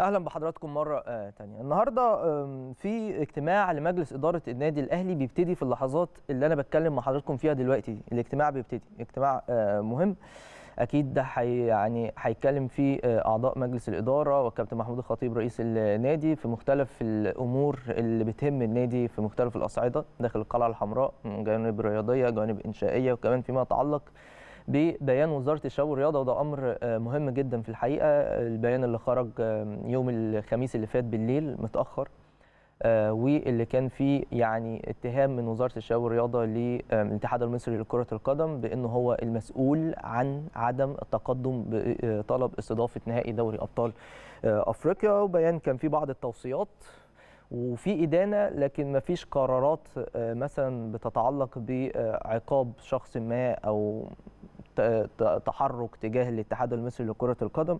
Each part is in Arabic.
اهلا بحضراتكم مره آه، تانية النهارده في اجتماع لمجلس اداره النادي الاهلي بيبتدي في اللحظات اللي انا بتكلم مع حضراتكم فيها دلوقتي الاجتماع بيبتدي اجتماع آه، مهم اكيد ده حي يعني هيتكلم فيه آه، اعضاء مجلس الاداره والكابتن محمود الخطيب رئيس النادي في مختلف الامور اللي بتهم النادي في مختلف الاصعده داخل القلعه الحمراء من جوانب رياضيه جوانب انشائيه وكمان فيما يتعلق ببيان وزاره الشباب والرياضه وده امر آه، مهم جدا في الحقيقه البيان اللي خرج يوم الخميس اللي فات بالليل متاخر آه، واللي كان فيه يعني اتهام من وزاره الشباب والرياضه للاتحاد المصري لكره القدم بانه هو المسؤول عن عدم التقدم بطلب آه، استضافه نهائي دوري ابطال افريقيا وبيان كان فيه بعض التوصيات وفي ادانه لكن ما فيش قرارات مثلا بتتعلق بعقاب شخص ما او تحرك تجاه الاتحاد المصري لكره القدم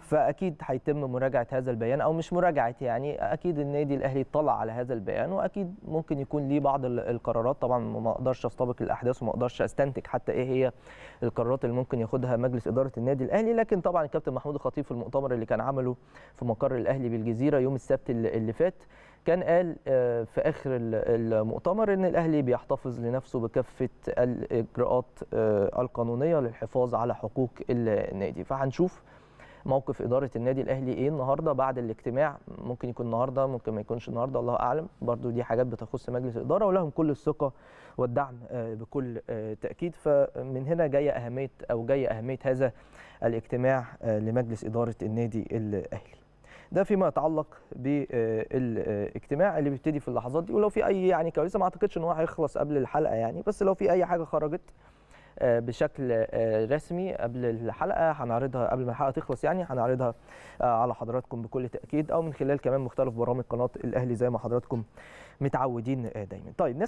فاكيد هيتم مراجعه هذا البيان او مش مراجعه يعني اكيد النادي الاهلي طلع على هذا البيان واكيد ممكن يكون ليه بعض القرارات طبعا ما اقدرش استبق الاحداث وما اقدرش استنتج حتى ايه هي القرارات اللي ممكن ياخدها مجلس اداره النادي الاهلي لكن طبعا الكابتن محمود الخطيب في المؤتمر اللي كان عمله في مقر الاهلي بالجزيره يوم السبت اللي فات كان قال آه، في اخر المؤتمر ان الاهلي بيحتفظ لنفسه بكافه الاجراءات آه، القانونيه للحفاظ على حقوق النادي فهنشوف موقف اداره النادي الاهلي ايه النهارده بعد الاجتماع ممكن يكون النهارده ممكن ما يكونش النهارده الله اعلم برضو دي حاجات بتخص مجلس الاداره ولهم كل الثقه والدعم آه، بكل تاكيد فمن هنا جايه اهميه او جايه اهميه هذا الاجتماع لمجلس اداره النادي الاهلي ده فيما يتعلق بالاجتماع اللي بيبتدي في اللحظات دي ولو في اي يعني كواليس ما اعتقدش ان هو هيخلص قبل الحلقه يعني بس لو في اي حاجه خرجت آه، بشكل آه، رسمي قبل الحلقه هنعرضها قبل ما الحلقه تخلص يعني هنعرضها آه، على حضراتكم بكل تاكيد او من خلال كمان مختلف برامج قناه الاهلي زي ما حضراتكم متعودين دايما طيب